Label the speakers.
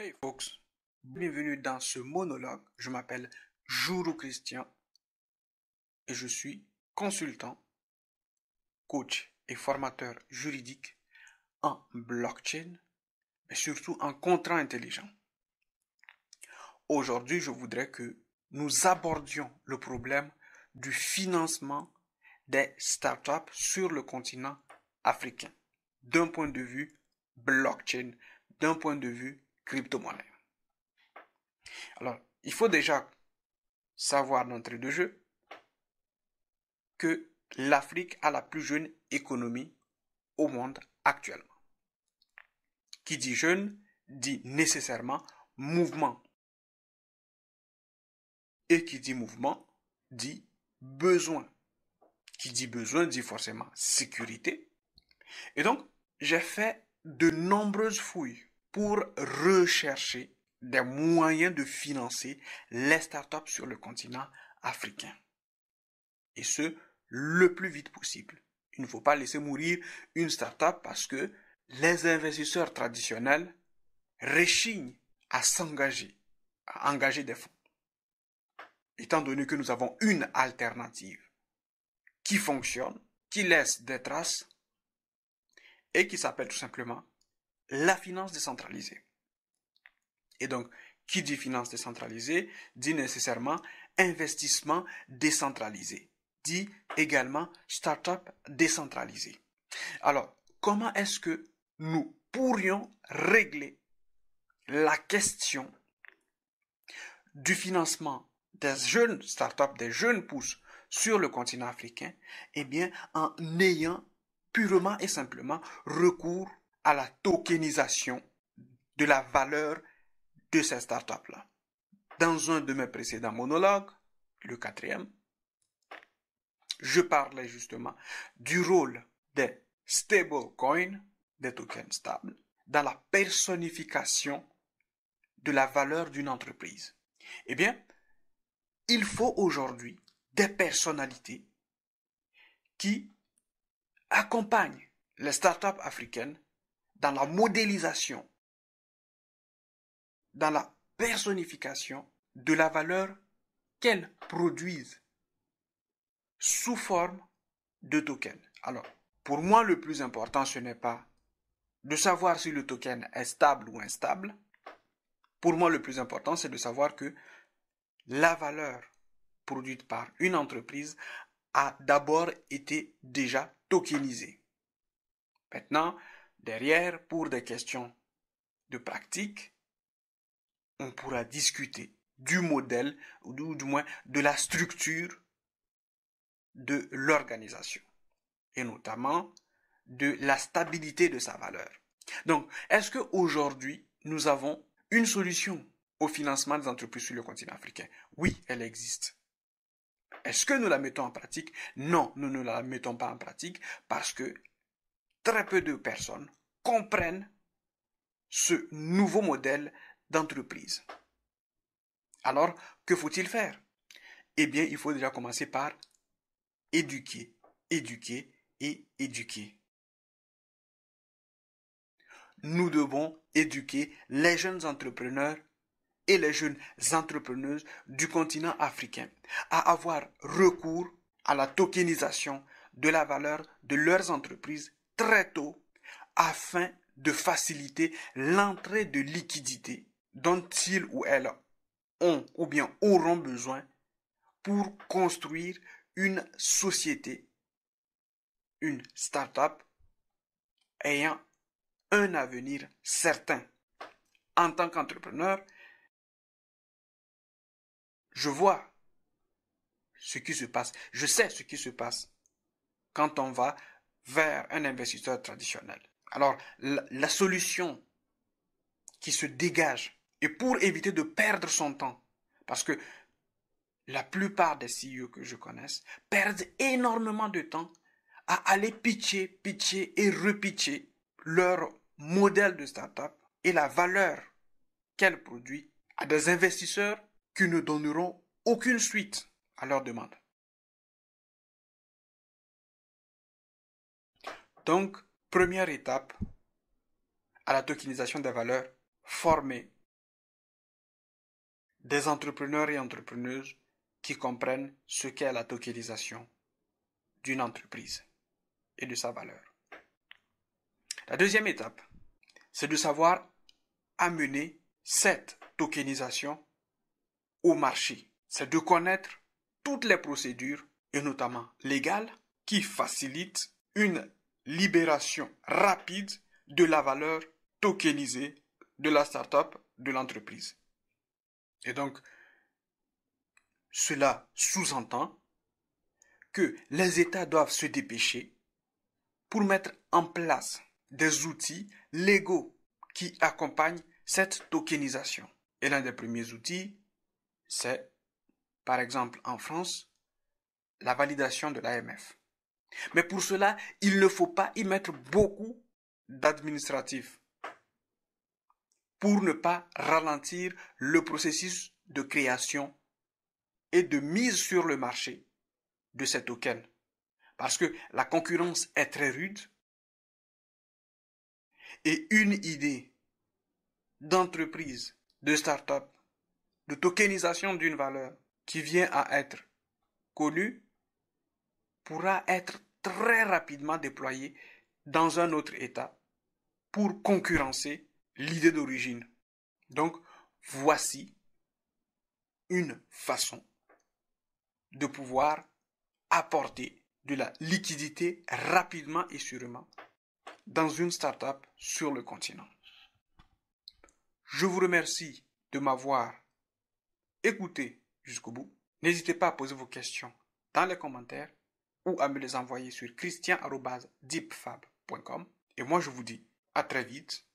Speaker 1: Hey folks, bienvenue dans ce monologue. Je m'appelle Jourou Christian et je suis consultant, coach et formateur juridique en blockchain et surtout en contrat intelligent. Aujourd'hui, je voudrais que nous abordions le problème du financement des startups sur le continent africain d'un point de vue blockchain, d'un point de vue crypto-monnaie. Alors, il faut déjà savoir d'entrée de jeu que l'Afrique a la plus jeune économie au monde actuellement. Qui dit jeune dit nécessairement mouvement. Et qui dit mouvement dit besoin. Qui dit besoin dit forcément sécurité. Et donc, j'ai fait de nombreuses fouilles pour rechercher des moyens de financer les startups sur le continent africain. Et ce, le plus vite possible. Il ne faut pas laisser mourir une startup parce que les investisseurs traditionnels réchignent à s'engager, à engager des fonds. Étant donné que nous avons une alternative qui fonctionne, qui laisse des traces et qui s'appelle tout simplement la finance décentralisée. Et donc, qui dit finance décentralisée dit nécessairement investissement décentralisé, dit également start-up décentralisée. Alors, comment est-ce que nous pourrions régler la question du financement des jeunes start-up, des jeunes pousses sur le continent africain Eh bien, en ayant purement et simplement recours à la tokenisation de la valeur de ces startups-là. Dans un de mes précédents monologues, le quatrième, je parlais justement du rôle des stable stablecoins, des tokens stables, dans la personnification de la valeur d'une entreprise. Eh bien, il faut aujourd'hui des personnalités qui accompagnent les startups africaines dans la modélisation, dans la personnification de la valeur qu'elle produisent sous forme de token. Alors, pour moi, le plus important, ce n'est pas de savoir si le token est stable ou instable. Pour moi, le plus important, c'est de savoir que la valeur produite par une entreprise a d'abord été déjà tokenisée. Maintenant, Derrière, pour des questions de pratique, on pourra discuter du modèle, ou du moins de la structure de l'organisation, et notamment de la stabilité de sa valeur. Donc, est-ce qu'aujourd'hui, nous avons une solution au financement des entreprises sur le continent africain Oui, elle existe. Est-ce que nous la mettons en pratique Non, nous ne la mettons pas en pratique parce que très peu de personnes comprennent ce nouveau modèle d'entreprise. Alors, que faut-il faire Eh bien, il faut déjà commencer par éduquer, éduquer et éduquer. Nous devons éduquer les jeunes entrepreneurs et les jeunes entrepreneuses du continent africain à avoir recours à la tokenisation de la valeur de leurs entreprises très tôt afin de faciliter l'entrée de liquidités dont ils ou elles ont ou bien auront besoin pour construire une société, une start-up ayant un avenir certain. En tant qu'entrepreneur, je vois ce qui se passe, je sais ce qui se passe quand on va vers un investisseur traditionnel. Alors, la, solution qui se dégage, et pour éviter de perdre son temps, parce que la plupart des CEO que je connais perdent énormément de temps à aller pitcher, pitcher et repitcher leur modèle de start-up et la valeur qu'elle produit à des investisseurs qui ne donneront aucune suite à leur demande. Donc, première étape à la tokenisation des valeurs, former des entrepreneurs et entrepreneuses qui comprennent ce qu'est la tokenisation d'une entreprise et de sa valeur. La deuxième étape, c'est de savoir amener cette tokenisation au marché. C'est de connaître toutes les procédures, et notamment légales, qui facilitent une libération rapide de la valeur tokenisée de la start-up, de l'entreprise. Et donc, cela sous-entend que les États doivent se dépêcher pour mettre en place des outils légaux qui accompagnent cette tokenisation. Et l'un des premiers outils, c'est, par exemple en France, la validation de l'AMF. Mais pour cela, il ne faut pas y mettre beaucoup d'administratif pour ne pas ralentir le processus de création et de mise sur le marché de ces tokens. Parce que la concurrence est très rude et une idée d'entreprise, de start-up, de tokenisation d'une valeur qui vient à être connue pourra être très rapidement déployé dans un autre État pour concurrencer l'idée d'origine. Donc, voici une façon de pouvoir apporter de la liquidité rapidement et sûrement dans une start-up sur le continent. Je vous remercie de m'avoir écouté jusqu'au bout. N'hésitez pas à poser vos questions dans les commentaires ou à me les envoyer sur christian.deepfab.com. Et moi, je vous dis à très vite